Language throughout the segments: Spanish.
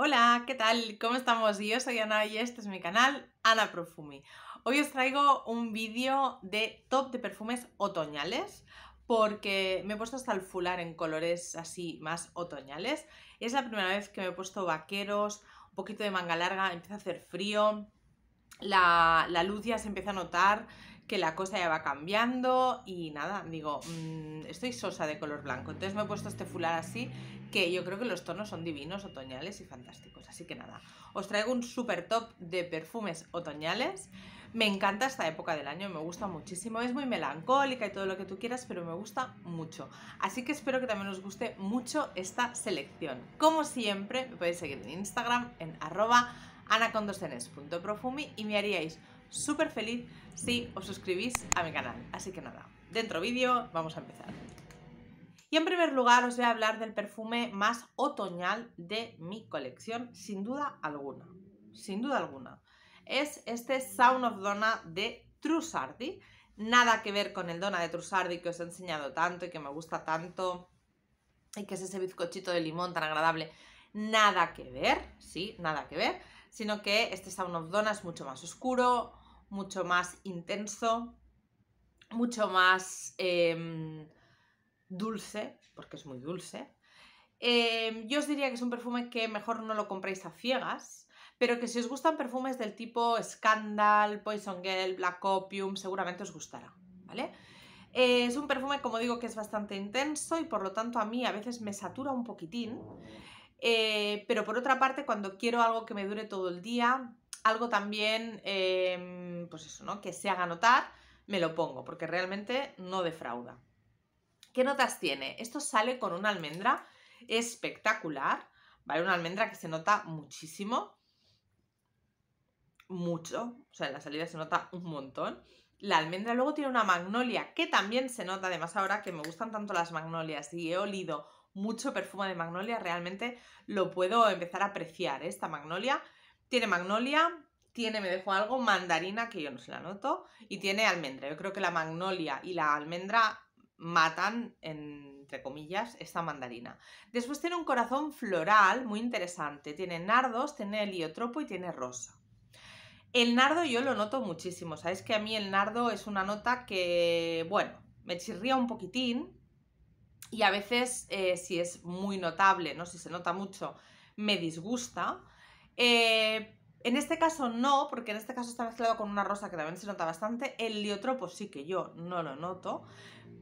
Hola, ¿qué tal? ¿Cómo estamos? Yo soy Ana y este es mi canal Ana Profumi. Hoy os traigo un vídeo de top de perfumes otoñales porque me he puesto hasta el fular en colores así más otoñales. Es la primera vez que me he puesto vaqueros, un poquito de manga larga, empieza a hacer frío, la, la luz ya se empieza a notar, que la cosa ya va cambiando y nada, digo, mm, estoy sosa de color blanco. Entonces me he puesto este fular así, que yo creo que los tonos son divinos, otoñales y fantásticos. Así que nada, os traigo un super top de perfumes otoñales. Me encanta esta época del año, me gusta muchísimo. Es muy melancólica y todo lo que tú quieras, pero me gusta mucho. Así que espero que también os guste mucho esta selección. Como siempre, me podéis seguir en Instagram, en arroba anacondosenes.profumi y me haríais súper feliz si os suscribís a mi canal. Así que nada, dentro vídeo, vamos a empezar. Y en primer lugar os voy a hablar del perfume más otoñal de mi colección, sin duda alguna. Sin duda alguna. Es este Sound of Donna de Trussardi. Nada que ver con el Donna de Trussardi que os he enseñado tanto y que me gusta tanto. Y que es ese bizcochito de limón tan agradable. Nada que ver, sí, nada que ver. Sino que este Sound of Donna es mucho más oscuro, mucho más intenso, mucho más em, dulce, porque es muy dulce. Em, yo os diría que es un perfume que mejor no lo compréis a ciegas, pero que si os gustan perfumes del tipo Scandal, Poison Girl, Black Opium, seguramente os gustará, ¿vale? Eh, es un perfume, como digo, que es bastante intenso y por lo tanto a mí a veces me satura un poquitín. Eh, pero por otra parte, cuando quiero algo que me dure todo el día, algo también, em, pues eso, ¿no? Que se haga notar, me lo pongo, porque realmente no defrauda. ¿Qué notas tiene? Esto sale con una almendra espectacular, ¿vale? Una almendra que se nota muchísimo, mucho, o sea, en la salida se nota un montón. La almendra luego tiene una magnolia que también se nota, además ahora que me gustan tanto las magnolias y he olido mucho perfume de magnolia, realmente lo puedo empezar a apreciar, ¿eh? esta magnolia tiene magnolia, tiene, me dejo algo, mandarina, que yo no se la noto, y tiene almendra. Yo creo que la magnolia y la almendra matan, entre comillas, esta mandarina. Después tiene un corazón floral muy interesante. Tiene nardos, tiene heliotropo y tiene rosa. El nardo yo lo noto muchísimo. Sabéis que a mí el nardo es una nota que, bueno, me chirría un poquitín. Y a veces, eh, si es muy notable, no si se nota mucho, me disgusta. Eh, en este caso no, porque en este caso está mezclado con una rosa que también se nota bastante. El liotropo sí que yo no lo noto,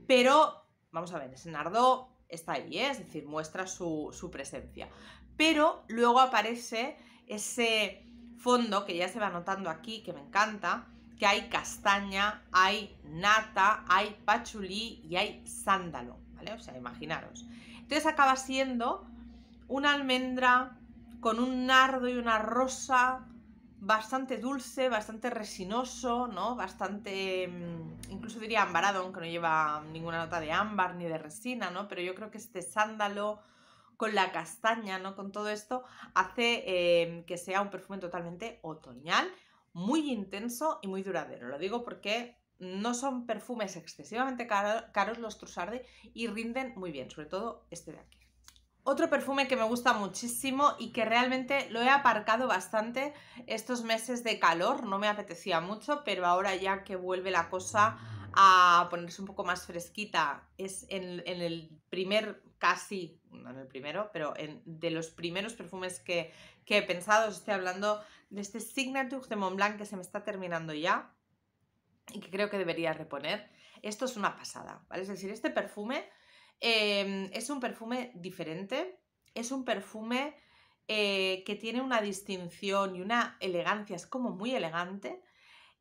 pero vamos a ver, ese nardo está ahí, ¿eh? es decir, muestra su, su, presencia. Pero luego aparece ese fondo que ya se va notando aquí, que me encanta, que hay castaña, hay nata, hay pachulí y hay sándalo, ¿vale? O sea, imaginaros. Entonces acaba siendo una almendra con un nardo y una rosa bastante dulce, bastante resinoso, ¿no? Bastante, mm, incluso diría ambarado, aunque no lleva ninguna nota de ámbar ni de resina, ¿no? Pero yo creo que este sándalo con la castaña, ¿no? Con todo esto hace em, que sea un perfume totalmente otoñal, muy intenso y muy duradero. Lo digo porque no son perfumes excesivamente caros los Trussardi y rinden muy bien, sobre todo este de aquí. Otro perfume que me gusta muchísimo y que realmente lo he aparcado bastante estos meses de calor, no me apetecía mucho, pero ahora ya que vuelve la cosa a ponerse un poco más fresquita, es en, el primer casi, no en el primero, pero en, de los primeros perfumes que, que he pensado, os estoy hablando de este Signature de Montblanc que se me está terminando ya y que creo que debería reponer. Esto es una pasada, ¿vale? Es decir, este perfume Em, es un perfume diferente, es un perfume eh, que tiene una distinción y una elegancia, es como muy elegante.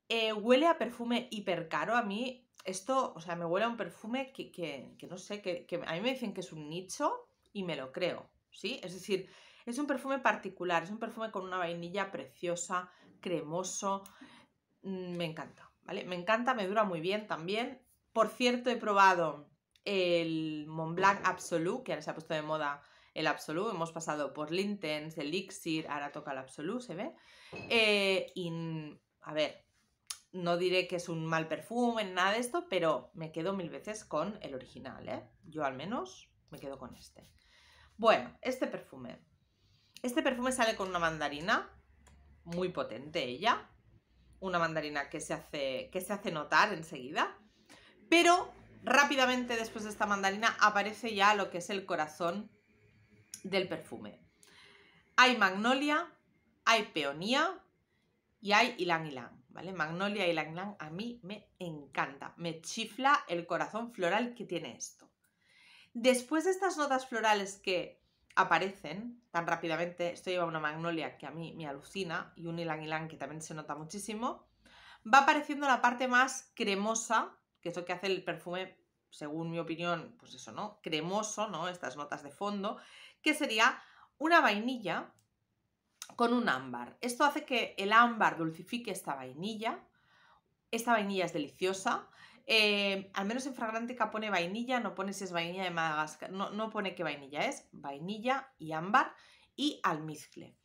Eh, huele a perfume hipercaro. A mí, esto, o sea, me huele a un perfume que, no sé, que, que, a mí me dicen que es un nicho y me lo creo, ¿sí? Es decir, es un perfume particular, es un perfume con una vainilla preciosa, cremoso. Mm, me encanta, ¿vale? Me encanta, me dura muy bien también. Por cierto, he probado el Montblanc Absolu, que ahora se ha puesto de moda el Absolu, hemos pasado por Lintens, Elixir, ahora toca el Absolu, se ve. Eh, y, a ver, no diré que es un mal perfume, nada de esto, pero me quedo mil veces con el original, ¿eh? Yo al menos me quedo con este. Bueno, este perfume. Este perfume sale con una mandarina, muy potente ella, una mandarina que se hace, que se hace notar enseguida, pero rápidamente después de esta mandarina aparece ya lo que es el corazón del perfume. Hay magnolia, hay peonía y hay ylang ylang, ¿vale? Magnolia y ylang ylang a mí me encanta, me chifla el corazón floral que tiene esto. Después de estas notas florales que aparecen tan rápidamente, esto lleva una magnolia que a mí me alucina y un ylang ylang que también se nota muchísimo, va apareciendo la parte más cremosa que es que hace el perfume, según mi opinión, pues eso, ¿no? Cremoso, ¿no? Estas notas de fondo, que sería una vainilla con un ámbar. Esto hace que el ámbar dulcifique esta vainilla. Esta vainilla es deliciosa. Eh, al menos en que pone vainilla, no pone si es vainilla de Madagascar, no, no pone qué vainilla es, vainilla y ámbar y almizcle.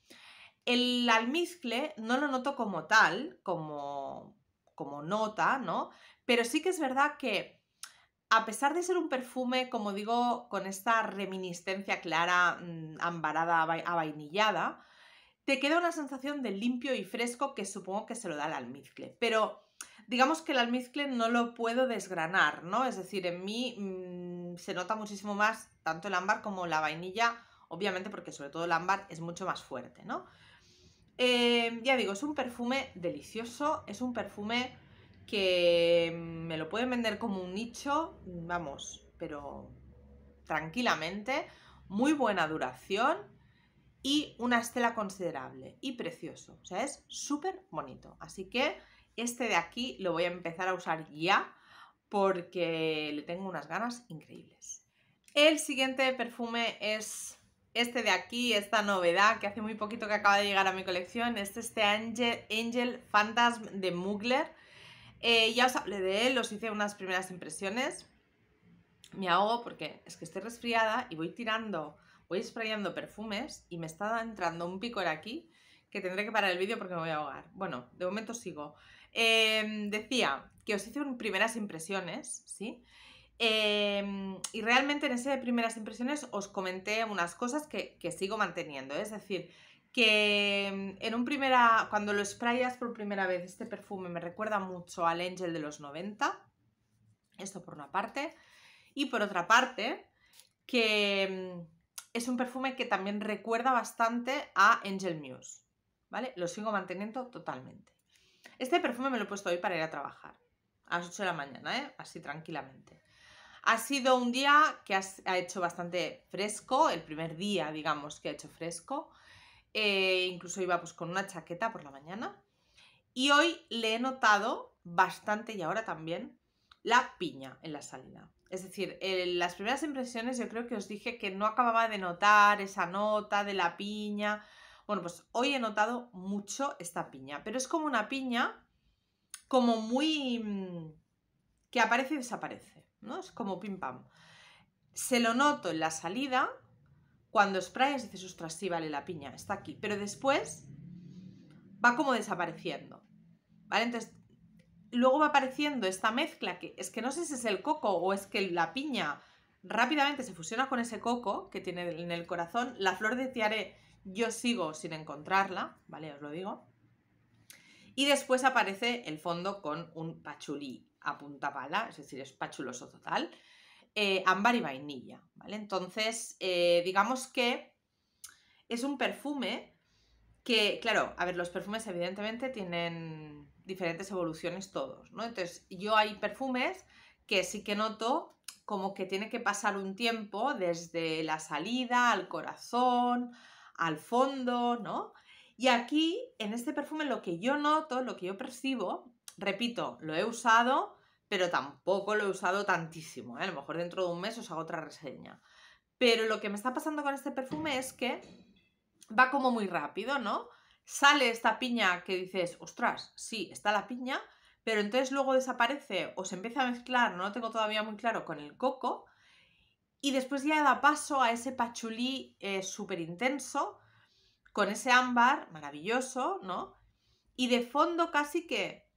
El almizcle no lo noto como tal, como, como nota, ¿no? Pero sí que es verdad que, a pesar de ser un perfume, como digo, con esta reminiscencia clara, mm, ambarada, vainillada te queda una sensación de limpio y fresco que supongo que se lo da el almizcle. Pero digamos que el almizcle no lo puedo desgranar, ¿no? Es decir, en mí mm, se nota muchísimo más tanto el ámbar como la vainilla, obviamente porque sobre todo el ámbar es mucho más fuerte, ¿no? Eh, ya digo, es un perfume delicioso, es un perfume que me lo pueden vender como un nicho, vamos, pero tranquilamente, muy buena duración y una estela considerable y precioso. O sea, es súper bonito. Así que este de aquí lo voy a empezar a usar ya porque le tengo unas ganas increíbles. El siguiente perfume es este de aquí, esta novedad que hace muy poquito que acaba de llegar a mi colección. Este es este Angel, Angel Phantasm de Mugler. Eh, ya os hablé de él, os hice unas primeras impresiones. Me ahogo porque es que estoy resfriada y voy tirando, voy sprayando perfumes y me está entrando un picor aquí que tendré que parar el vídeo porque me voy a ahogar. Bueno, de momento sigo. Em, decía que os hice unas primeras impresiones, ¿sí? Em, y realmente en ese de primeras impresiones os comenté unas cosas que, sigo manteniendo. Es decir, que mm, en un primera, cuando lo sprayas por primera vez, este perfume me recuerda mucho al Angel de los 90, esto por una parte, y por otra parte, que mm, es un perfume que también recuerda bastante a Angel Muse, ¿vale? Lo sigo manteniendo totalmente. Este perfume me lo he puesto hoy para ir a trabajar, a las 8 de la mañana, ¿eh? Así tranquilamente. Ha sido un día que ha hecho bastante fresco, el primer día, digamos, que ha hecho fresco, eh, incluso iba pues, con una chaqueta por la mañana. Y hoy le he notado bastante, y ahora también, la piña en la salida. Es decir, en eh, las primeras impresiones yo creo que os dije que no acababa de notar esa nota de la piña. Bueno, pues hoy he notado mucho esta piña, pero es como una piña como muy... Mm, que aparece y desaparece, ¿no? Es como pim pam. Se lo noto en la salida cuando sprayas dices, ostras, sí, vale, la piña está aquí. Pero después va como desapareciendo. ¿Vale? Entonces, luego va apareciendo esta mezcla que es que no sé si es el coco o es que la piña rápidamente se fusiona con ese coco que tiene en el corazón. La flor de tiare yo sigo sin encontrarla, ¿vale? Os lo digo. Y después aparece el fondo con un pachulí a punta pala, es decir, es pachuloso total eh, ámbar y vainilla, ¿vale? Entonces, eh, digamos que es un perfume que, claro, a ver, los perfumes evidentemente tienen diferentes evoluciones todos, ¿no? Entonces, yo hay perfumes que sí que noto como que tiene que pasar un tiempo desde la salida al corazón, al fondo, ¿no? Y aquí, en este perfume, lo que yo noto, lo que yo percibo, repito, lo he usado pero tampoco lo he usado tantísimo. ¿eh? A lo mejor dentro de un mes os hago otra reseña. Pero lo que me está pasando con este perfume es que va como muy rápido, ¿no? Sale esta piña que dices, ostras, sí, está la piña, pero entonces luego desaparece o se empieza a mezclar, no lo tengo todavía muy claro, con el coco. Y después ya da paso a ese pachulí eh, súper intenso, con ese ámbar maravilloso, ¿no? Y de fondo casi que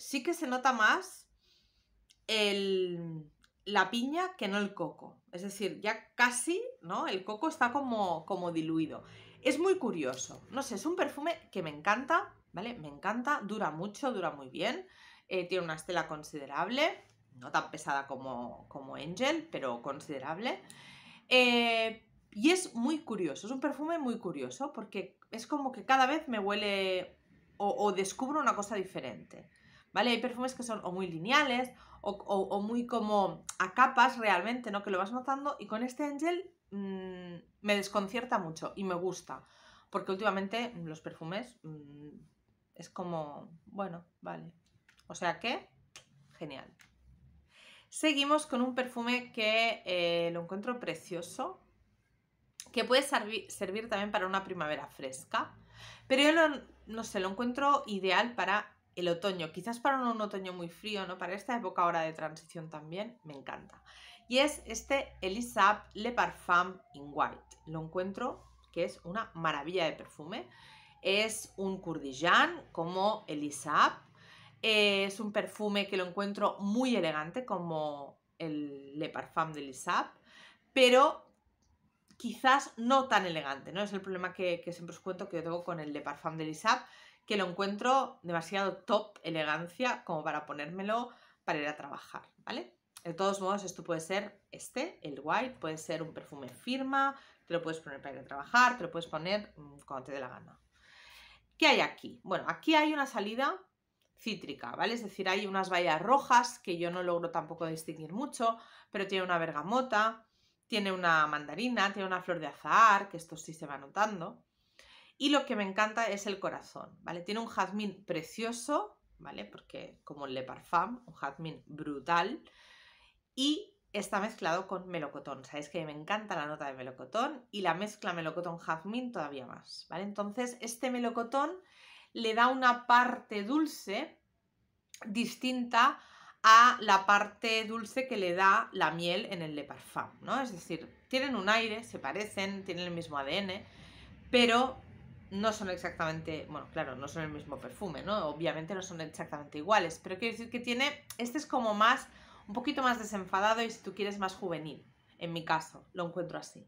sí que se nota más el, la piña que no el coco. Es decir, ya casi, ¿no? El coco está como, como diluido. Es muy curioso. No sé, es un perfume que me encanta, ¿vale? Me encanta, dura mucho, dura muy bien. Eh, tiene una estela considerable, no tan pesada como, como Angel, pero considerable. Eh, y es muy curioso, es un perfume muy curioso porque es como que cada vez me huele o descubro una cosa diferente. ¿vale? Hay perfumes que son o muy lineales o, muy como a capas realmente, ¿no? Que lo vas notando y con este Angel mm, me desconcierta mucho y me gusta, porque últimamente los perfumes mm, es como, bueno, vale. O sea que, genial. Seguimos con un perfume que eh, lo encuentro precioso, que puede servir también para una primavera fresca, pero yo no sé, lo encuentro ideal para el otoño, quizás para un, otoño muy frío, ¿no? Para esta época ahora de transición también, me encanta. Y es este Elisab Le Parfum in White. Lo encuentro que es una maravilla de perfume. Es un Kurdijan como Elisab. Eh, es un perfume que lo encuentro muy elegante como el Le Parfum de Elisab, pero quizás no tan elegante, ¿no? Es el problema que, que siempre os cuento que yo tengo con el Le Parfum de Elisab que lo encuentro demasiado top elegancia como para ponérmelo para ir a trabajar, ¿vale? De todos modos, esto puede ser este, el white, puede ser un perfume firma, te lo puedes poner para ir a trabajar, te lo puedes poner mm, cuando te dé la gana. ¿Qué hay aquí? Bueno, aquí hay una salida cítrica, ¿vale? Es decir, hay unas bayas rojas que yo no logro tampoco distinguir mucho, pero tiene una bergamota, tiene una mandarina, tiene una flor de azahar, que esto sí se va notando, y lo que me encanta es el corazón, ¿vale? Tiene un jazmín precioso, ¿vale? Porque como el Le Parfum, un jazmín brutal. Y está mezclado con melocotón. Sabéis que me encanta la nota de melocotón y la mezcla melocotón-jazmín todavía más, ¿vale? Entonces, este melocotón le da una parte dulce distinta a la parte dulce que le da la miel en el Le Parfum, ¿no? Es decir, tienen un aire, se parecen, tienen el mismo ADN, pero no son exactamente, bueno, claro, no son el mismo perfume, ¿no? Obviamente no son exactamente iguales, pero quiero decir que tiene, este es como más, un poquito más desenfadado y si tú quieres más juvenil, en mi caso, lo encuentro así.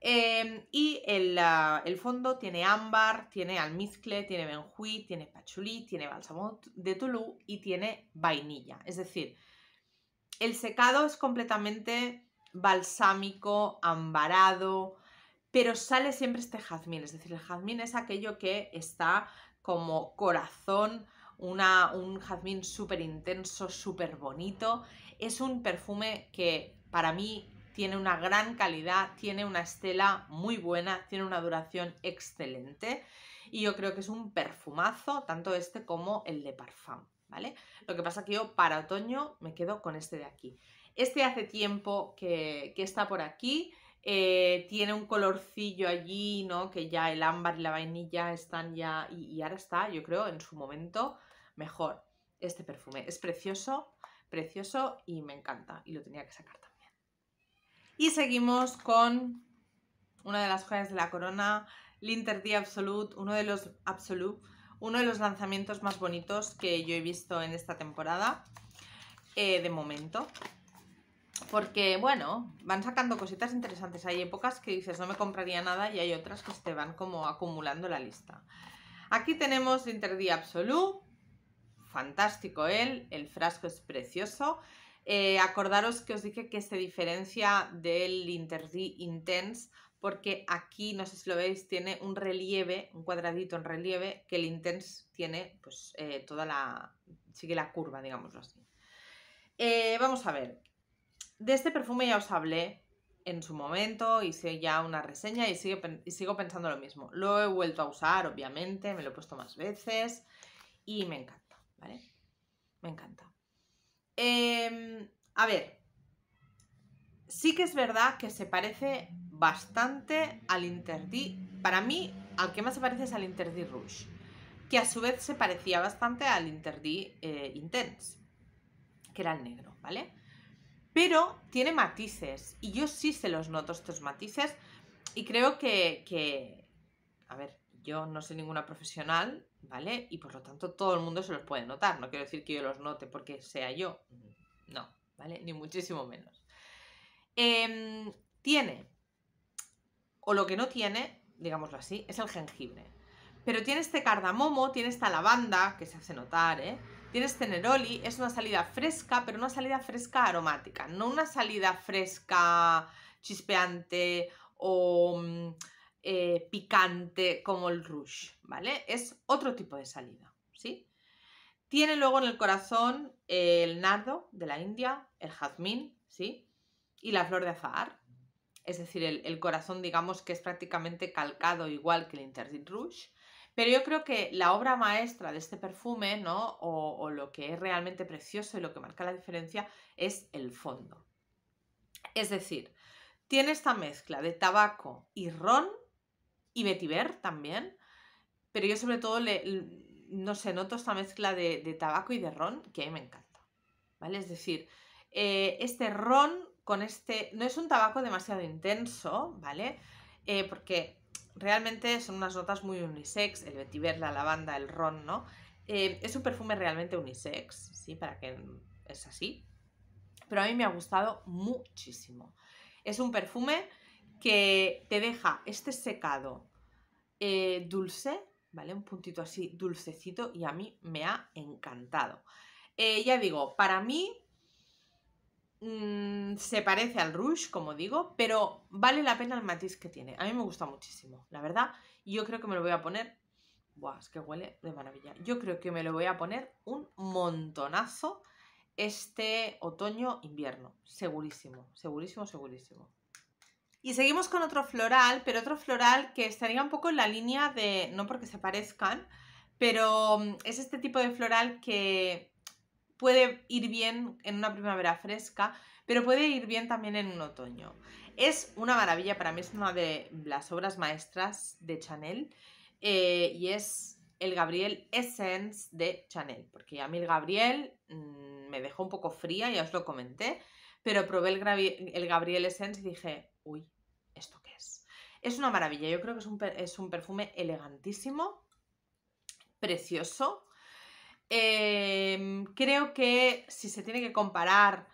Em, y ah, el, fondo tiene ámbar, tiene almizcle, tiene benjuí, tiene pachulí, tiene bálsamo de toulú y tiene vainilla. Es decir, el secado es completamente balsámico, ambarado, pero sale siempre este jazmín, es decir, el jazmín es aquello que está como corazón, un jazmín súper intenso, súper bonito. Es un perfume que para mí tiene una gran calidad, tiene una estela muy buena, tiene una duración excelente y yo creo que es un perfumazo, tanto este como el de Parfum, ¿vale? Lo que pasa que yo para otoño me quedo con este de aquí. Este hace tiempo que, que está por aquí, eh, tiene un colorcillo allí, ¿no? Que ya el ámbar y la vainilla están ya, y, ahora está, yo creo, en su momento mejor este perfume. Es precioso, precioso y me encanta, y lo tenía que sacar también. Y seguimos con una de las joyas de la corona, Linter Absolute, uno de los Absolute, uno de los lanzamientos más bonitos que yo he visto en esta temporada, eh, de momento. Porque, bueno, van sacando cositas interesantes. Hay épocas que dices no me compraría nada y hay otras que te van como acumulando la lista. Aquí tenemos Interdí Absolu, fantástico él, el frasco es precioso. Eh, acordaros que os dije que se diferencia del Interdí Intense porque aquí, no sé si lo veis, tiene un relieve, un cuadradito en relieve, que el Intense tiene pues eh, toda la, sigue la curva, digámoslo así. Eh, vamos a ver, de este perfume ya os hablé en su momento, hice ya una reseña y sigo, pensando lo mismo. Lo he vuelto a usar, obviamente, me lo he puesto más veces y me encanta, ¿vale? Me encanta. Em, a ver, sí que es verdad que se parece bastante al Interdit. Para mí, al que más se parece es al Interdit Rouge, que a su vez se parecía bastante al Interdit eh, Intense, que era el negro, ¿vale? pero tiene matices y yo sí se los noto estos matices y creo que, a ver, yo no soy ninguna profesional, ¿vale? Y por lo tanto todo el mundo se los puede notar, no quiero decir que yo los note porque sea yo, no, ¿vale? Ni muchísimo menos. Em, tiene, o lo que no tiene, digámoslo así, es el jengibre. Pero tiene este cardamomo, tiene esta lavanda, que se hace notar, ¿eh? Tienes neroli, es una salida fresca, pero una salida fresca aromática, no una salida fresca chispeante o mm, eh, picante como el Rouge, ¿vale? Es otro tipo de salida, ¿sí? Tiene luego en el corazón el nardo de la India, el jazmín, ¿sí? Y la flor de azahar, es decir, el, el corazón digamos que es prácticamente calcado igual que el Interdit Rouge, pero yo creo que la obra maestra de este perfume, ¿no? O, lo que es realmente precioso y lo que marca la diferencia es el fondo. Es decir, tiene esta mezcla de tabaco y ron y vetiver también, pero yo sobre todo no sé, noto esta mezcla de, tabaco y de ron que a mí me encanta, ¿vale? Es decir, eh, este ron con este, no es un tabaco demasiado intenso, ¿vale? Eh, porque realmente son unas notas muy unisex, el vetiver, la lavanda, el ron, ¿no? Eh, es un perfume realmente unisex, ¿sí? Para que es así. Pero a mí me ha gustado muchísimo. Es un perfume que te deja este secado eh, dulce, ¿vale? Un puntito así dulcecito y a mí me ha encantado. Eh, ya digo, para mí Mm, se parece al Rouge, como digo, pero vale la pena el matiz que tiene. A mí me gusta muchísimo, la verdad. Y yo creo que me lo voy a poner. Buah, es que huele de maravilla. Yo creo que me lo voy a poner un montonazo este otoño-invierno. Segurísimo, segurísimo, segurísimo. Y seguimos con otro floral, pero otro floral que estaría un poco en la línea de, no porque se parezcan, pero mm, es este tipo de floral que puede ir bien en una primavera fresca, pero puede ir bien también en un otoño. Es una maravilla, para mí es una de las obras maestras de Chanel eh, y es el Gabriel Essence de Chanel, porque a mí el Gabriel mm, me dejó un poco fría, ya os lo comenté, pero probé el, el Gabriel Essence y dije, uy, ¿esto qué es? Es una maravilla, yo creo que es un, es un perfume elegantísimo, precioso, Em, creo que si se tiene que comparar,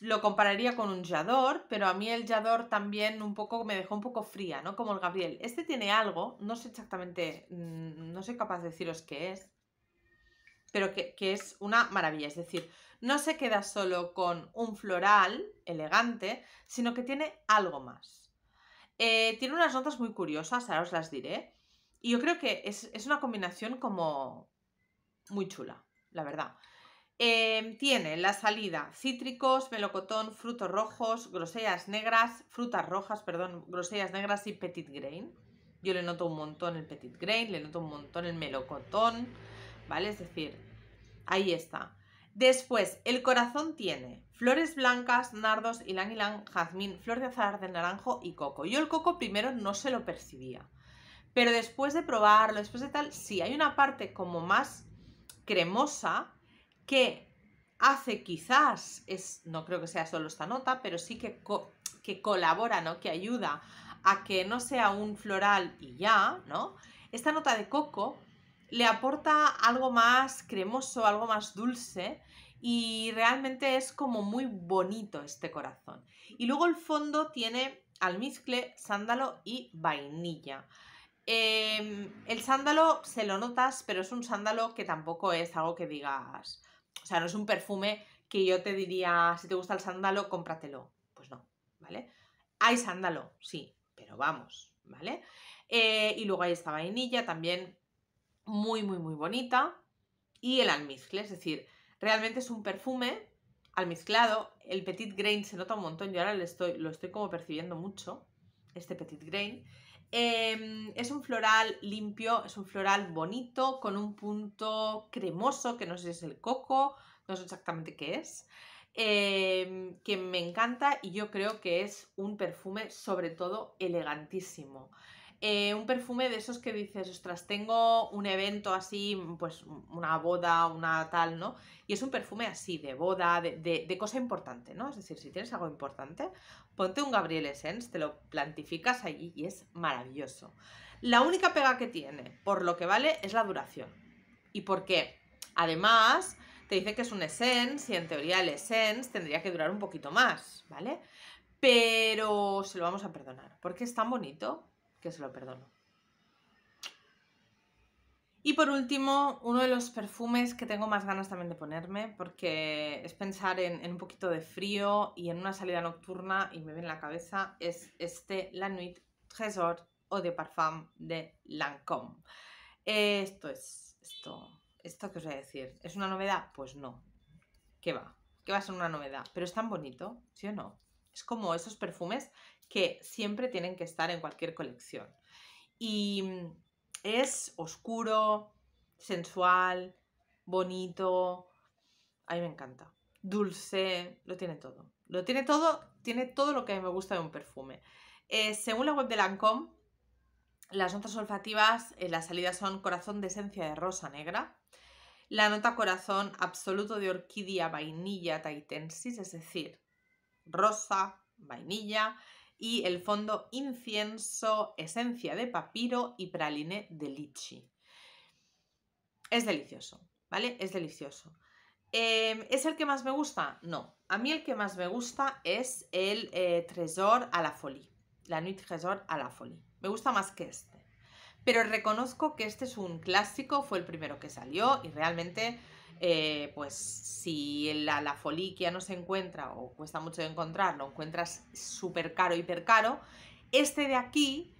lo compararía con un Yador, pero a mí el Yador también un poco me dejó un poco fría, ¿no? Como el Gabriel. Este tiene algo, no sé exactamente, mm, no soy capaz de deciros qué es, pero que, es una maravilla. Es decir, no se queda solo con un floral elegante, sino que tiene algo más. Eh, tiene unas notas muy curiosas, ahora os las diré. Y yo creo que es, es una combinación como muy chula, la verdad. Em, tiene la salida cítricos, melocotón, frutos rojos, grosellas negras, frutas rojas, perdón, grosellas negras y petit grain. Yo le noto un montón el petit grain, le noto un montón el melocotón, ¿vale? Es decir, ahí está. Después, el corazón tiene flores blancas, nardos, y ylang, jazmín, flor de azahar de naranjo y coco. Yo el coco primero no se lo percibía, pero después de probarlo, después de tal, sí, hay una parte como más cremosa que hace quizás, es, no creo que sea solo esta nota, pero sí que, que colabora, ¿no? que ayuda a que no sea un floral y ya, ¿no? Esta nota de coco le aporta algo más cremoso, algo más dulce y realmente es como muy bonito este corazón. Y luego el fondo tiene almizcle, sándalo y vainilla. Em, el sándalo se lo notas, pero es un sándalo que tampoco es algo que digas. O sea, no es un perfume que yo te diría, si te gusta el sándalo, cómpratelo. Pues no, ¿vale? Hay sándalo, sí, pero vamos, ¿vale? Eh, y luego hay esta vainilla también muy, muy, muy bonita. Y el almizcle, es decir, realmente es un perfume almizclado. El petit grain se nota un montón, yo ahora le estoy, lo estoy como percibiendo mucho, este petit grain. Em, es un floral limpio, es un floral bonito, con un punto cremoso, que no sé si es el coco, no sé exactamente qué es, em, que me encanta y yo creo que es un perfume sobre todo elegantísimo. Eh, un perfume de esos que dices, ostras, tengo un evento así, pues una boda, una tal, ¿no? Y es un perfume así, de boda, de, cosa importante, ¿no? Es decir, si tienes algo importante, ponte un Gabriel Essence, te lo plantificas allí y es maravilloso. La única pega que tiene, por lo que vale, es la duración. Y porque, además, te dice que es un Essence y en teoría el Essence tendría que durar un poquito más, ¿vale? Pero se lo vamos a perdonar, porque es tan bonito que se lo perdono. Y por último, uno de los perfumes que tengo más ganas también de ponerme, porque es pensar en, un poquito de frío y en una salida nocturna y me viene en la cabeza, es este La Nuit Trésor Eau de Parfum de Lancôme. Esto es, esto, esto que os voy a decir, ¿es una novedad? Pues no. ¿Qué va? ¿Qué va a ser una novedad? Pero es tan bonito, ¿sí o no? Es como esos perfumes que siempre tienen que estar en cualquier colección. Y mm, es oscuro, sensual, bonito. A mí me encanta. Dulce, lo tiene todo. Lo tiene todo, tiene todo lo que me gusta de un perfume. Eh, según la web de Lancôme, las notas olfativas en eh, la salida son corazón de esencia de rosa negra, la nota corazón absoluto de orquídea vainilla taitensis, es decir, rosa, vainilla, y el fondo incienso, esencia de papiro y praline de lichi. Es delicioso, ¿vale? Es delicioso. Em, ¿Es el que más me gusta? No. A mí el que más me gusta es el eh, Tresor a la Folie. La Nuit Tresor a la Folie. Me gusta más que este. Pero reconozco que este es un clásico, fue el primero que salió y realmente eh, pues si la, la, ya no se encuentra o cuesta mucho de encontrar, lo encuentras súper caro, hiper caro, este de aquí,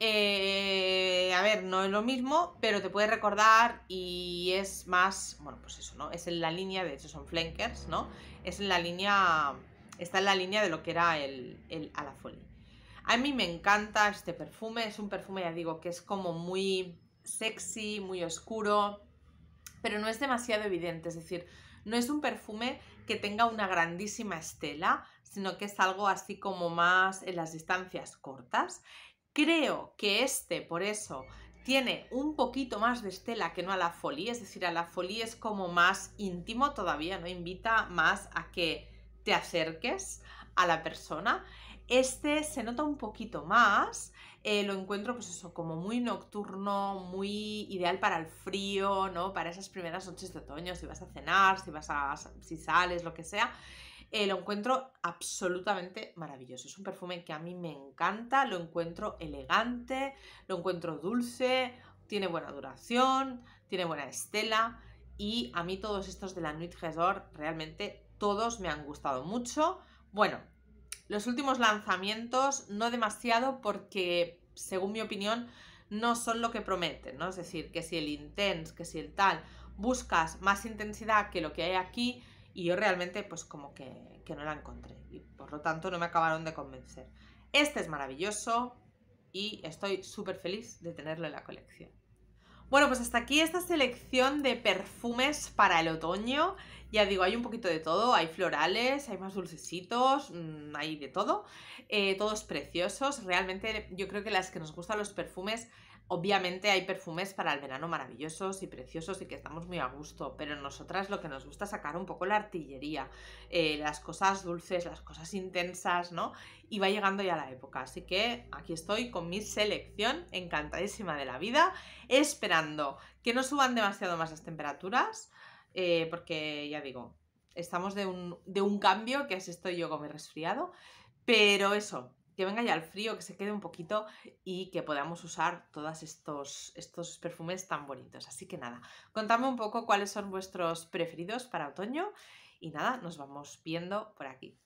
eh, a ver, no es lo mismo, pero te puede recordar y es más, bueno, pues eso, ¿no? Es en la línea, de hecho son flankers, ¿no? Es en la línea, está en la línea de lo que era el, el A mí me encanta este perfume, es un perfume, ya digo, que es como muy sexy, muy oscuro, pero no es demasiado evidente, es decir, no es un perfume que tenga una grandísima estela, sino que es algo así como más en las distancias cortas. Creo que este, por eso, tiene un poquito más de estela que no a la folie, es decir, a la folie es como más íntimo todavía, ¿no? Invita más a que te acerques a la persona. Este se nota un poquito más, eh, lo encuentro pues eso, como muy nocturno, muy ideal para el frío, ¿no? Para esas primeras noches de otoño, si vas a cenar, si, vas a, si sales, lo que sea. Eh, lo encuentro absolutamente maravilloso. Es un perfume que a mí me encanta, lo encuentro elegante, lo encuentro dulce, tiene buena duración, tiene buena estela y a mí todos estos de la Nuit Gésor realmente todos me han gustado mucho. Bueno, los últimos lanzamientos, no demasiado, porque según mi opinión, no son lo que prometen, ¿no? Es decir, que si el intense, que si el tal, buscas más intensidad que lo que hay aquí, y yo realmente, pues como que, que no la encontré. Y por lo tanto, no me acabaron de convencer. Este es maravilloso y estoy súper feliz de tenerlo en la colección. Bueno, pues hasta aquí esta selección de perfumes para el otoño ya digo, hay un poquito de todo, hay florales, hay más dulcecitos, mm, hay de todo, eh, todos preciosos. Realmente yo creo que las que nos gustan los perfumes, obviamente hay perfumes para el verano maravillosos y preciosos y que estamos muy a gusto, pero nosotras lo que nos gusta es sacar un poco la artillería, eh, las cosas dulces, las cosas intensas, ¿no? Y va llegando ya la época, así que aquí estoy con mi selección, encantadísima de la vida, esperando que no suban demasiado más las temperaturas eh, porque ya digo, estamos de un, de un cambio, que es estoy yo con resfriado, pero eso, que venga ya el frío, que se quede un poquito y que podamos usar todos estos, estos perfumes tan bonitos. Así que nada, contadme un poco cuáles son vuestros preferidos para otoño y nada, nos vamos viendo por aquí.